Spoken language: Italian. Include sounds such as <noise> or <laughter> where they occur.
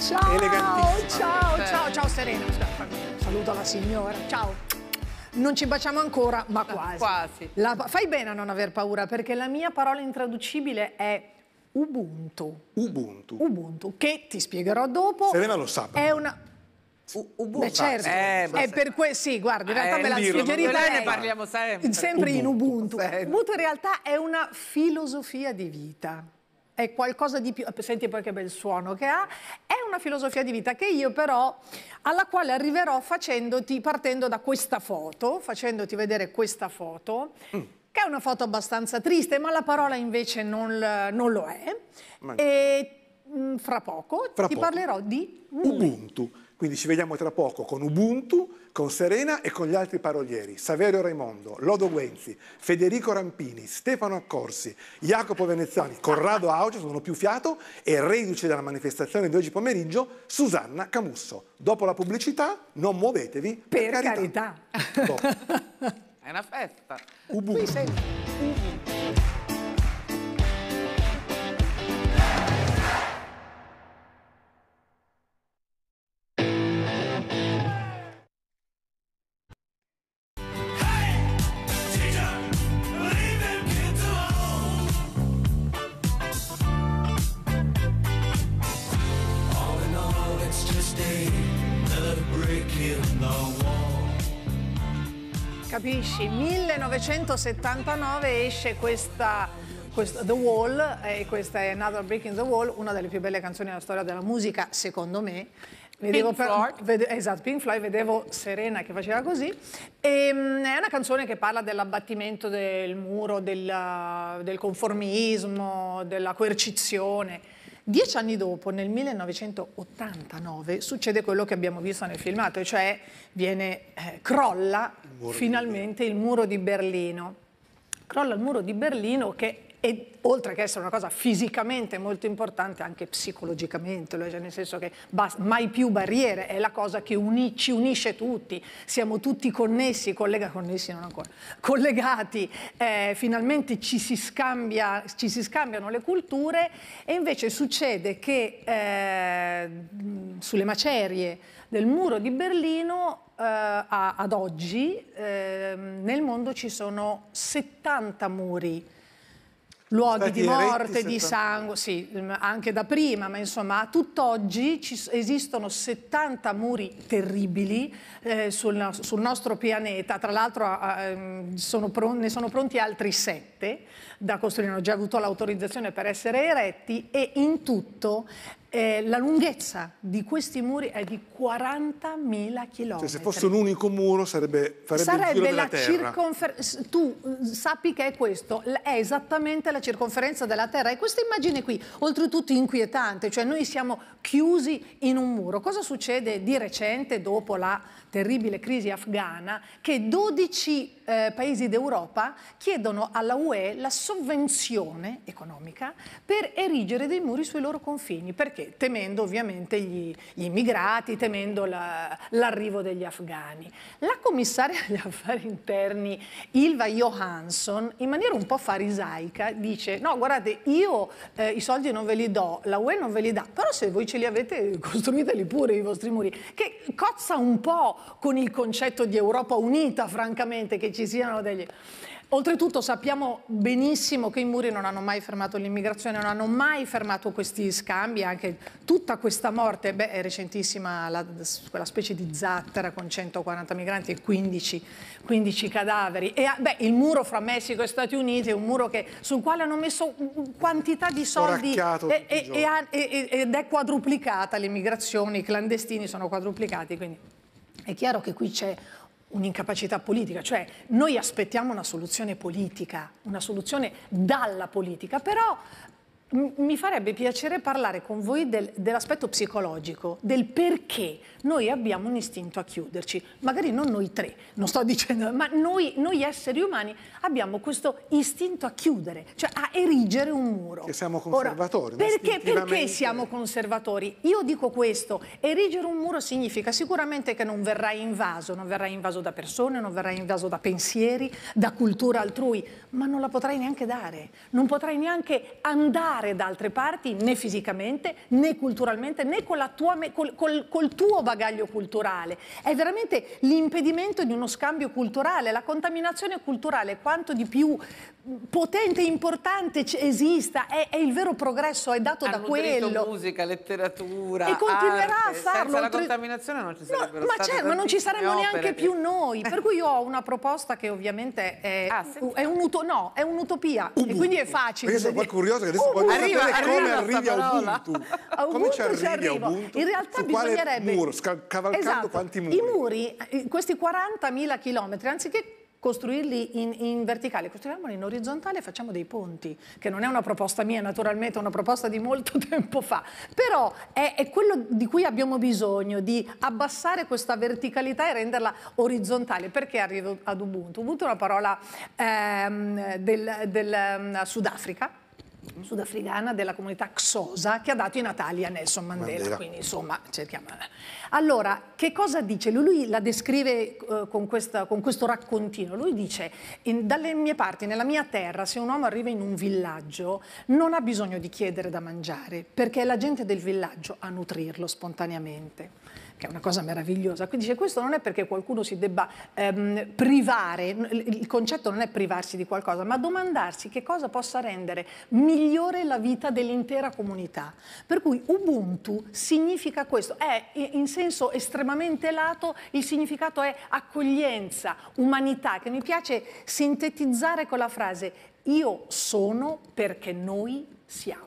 Ciao, elegantissima. Ciao, ciao, ciao Serena. Saluta la signora. Ciao. Non ci baciamo ancora, ma eh, quasi. quasi. La, fai bene a non aver paura, perché la mia parola intraducibile è Ubuntu. Ubuntu. Ubuntu, che ti spiegherò dopo. Serena lo sa. È una... U Ubuntu. Beh, certo. Eh, è per questo, sì, guarda, in eh, realtà eh, me l'ha suggerita. Noi ne parliamo sempre. Sempre Ubuntu. in Ubuntu. Sempre. Ubuntu in realtà è una filosofia di vita è qualcosa di più, eh, senti poi che bel suono che ha, è una filosofia di vita che io però, alla quale arriverò facendoti, partendo da questa foto, facendoti vedere questa foto, mm. che è una foto abbastanza triste, ma la parola invece non, non lo è, ma... e mh, mm, fra poco fra ti poco. parlerò di Ubuntu. Quindi ci vediamo tra poco con Ubuntu, con Serena e con gli altri parolieri. Saverio Raimondo, Lodo Guenzi, Federico Rampini, Stefano Accorsi, Jacopo Veneziani, Corrado Auge, sono più fiato, e reduce dalla manifestazione di oggi pomeriggio, Susanna Camusso. Dopo la pubblicità, non muovetevi, per, per carità. carità. Boh. È una festa. Ubuntu. capisci, 1979 esce questa, questa The Wall, e eh, questa è Another Breaking the Wall, una delle più belle canzoni della storia della musica, secondo me. Vedevo Pink Floyd. Vede, esatto, Pink Floyd, vedevo Serena che faceva così. E, um, è una canzone che parla dell'abbattimento del muro, della, del conformismo, della coercizione. Dieci anni dopo, nel 1989, succede quello che abbiamo visto nel filmato, cioè viene, eh, crolla il finalmente il muro di Berlino. Crolla il muro di Berlino che e oltre che essere una cosa fisicamente molto importante anche psicologicamente, cioè nel senso che mai più barriere è la cosa che uni, ci unisce tutti, siamo tutti connessi, collega, connessi ancora, collegati, eh, finalmente ci si, scambia, ci si, scambiano le culture e invece succede che eh, sulle macerie del muro di Berlino Uh, ad oggi uh, nel mondo ci sono 70 muri luoghi di morte, di esatto. sangue, sì, mm, anche da prima, ma insomma a tutt'oggi esistono 70 muri terribili eh, sul, sul, nostro pianeta, tra l'altro eh, sono ne sono pronti altri 7 da costruire, hanno già avuto l'autorizzazione per essere eretti e in tutto eh, la lunghezza di questi muri è di 40.000 km. Cioè, se fosse un unico muro sarebbe, sarebbe la circonferenza. Tu eh, sappi che è questo, è esattamente la circonferenza della Terra. E questa immagine qui, oltretutto inquietante, cioè noi siamo chiusi in un muro. Cosa succede di recente dopo la terribile crisi afghana? Che 12 eh, paesi d'Europa chiedono alla UE la sovvenzione economica per erigere dei muri sui loro confini. Perché? temendo ovviamente gli, gli immigrati, temendo la, l'arrivo degli afghani. La commissaria degli affari interni, Ilva Johansson, in maniera un po' farisaica, dice no guardate io eh, i soldi non ve li do, la UE non ve li dà, però se voi ce li avete costruiteli pure i vostri muri, che cozza un po' con il concetto di Europa unita francamente, che ci siano degli... Oltretutto sappiamo benissimo che i muri non hanno mai fermato l'immigrazione, non hanno mai fermato questi scambi, anche tutta questa morte, beh è recentissima la, quella specie di zattera con 140 migranti e 15, 15 cadaveri. E, ah, beh, il muro fra Messico e Stati Uniti è un muro che, sul quale hanno messo quantità di soldi e, e, ed è quadruplicata l'immigrazione, i clandestini sono quadruplicati, quindi è chiaro che qui c'è un'incapacità politica, cioè noi aspettiamo una soluzione politica, una soluzione dalla politica, però mi farebbe piacere parlare con voi del, dell'aspetto psicologico, del perché noi abbiamo un istinto a chiuderci. Magari non noi tre, non sto <laughs> dicendo, ma noi, noi esseri umani abbiamo questo istinto a chiudere, cioè a erigere un muro. Che siamo conservatori. Ora, perché, perché siamo conservatori? Io dico questo, erigere un muro significa sicuramente che non verrai invaso, non verrai invaso da persone, non verrai invaso da pensieri, da cultura altrui, ma non la potrai neanche dare, non potrai neanche andare andare da altre parti né fisicamente né culturalmente né tua, col, col, col tuo bagaglio culturale. È veramente l'impedimento di uno scambio culturale, la contaminazione culturale, quanto di più potente, importante esista, è, è, il vero progresso, è dato Hanno da quello. musica, letteratura, E continuerà arte. a farlo. Senza la contaminazione non ci sarebbero no, ma, c'è, certo, ma non ci saremmo neanche più noi. Per cui io ho una proposta che ovviamente è, ah, è, un'uto, no, è un'utopia, Ubuntu. e quindi è facile. Io sono qua curioso che adesso voglio arriva, sapere come arrivi a Ubuntu. Ubuntu. Come ci arrivi a Ubuntu? In realtà bisognerebbe... muro, cavalcando esatto. quanti muri? I muri, eh, questi 40.000 chilometri, anziché costruirli in, in, verticale, costruiamoli in orizzontale e facciamo dei ponti, che non è una proposta mia naturalmente, è una proposta di molto <laughs> tempo fa, però è, è, quello di cui abbiamo bisogno, di abbassare questa verticalità e renderla orizzontale. Perché arrivo ad Ubuntu? Ubuntu è una parola ehm, del, del um, Sudafrica, sudafricana della comunità Xosa che ha dato i Natali a Nelson Mandela, Mandela. Quindi insomma cerchiamo. Allora, che cosa dice? Lui, lui la descrive eh, con, questa, con, questo raccontino. Lui dice, in, dalle mie parti, nella mia terra, se un uomo arriva in un villaggio non ha bisogno di chiedere da mangiare perché è la gente del villaggio a nutrirlo spontaneamente che è una cosa meravigliosa. Quindi dice questo non è perché qualcuno si debba ehm, privare, il concetto non è privarsi di qualcosa, ma domandarsi che cosa possa rendere migliore la vita dell'intera comunità. Per cui Ubuntu significa questo, è in senso estremamente lato, il significato è accoglienza, umanità, che mi piace sintetizzare con la frase io sono perché noi siamo.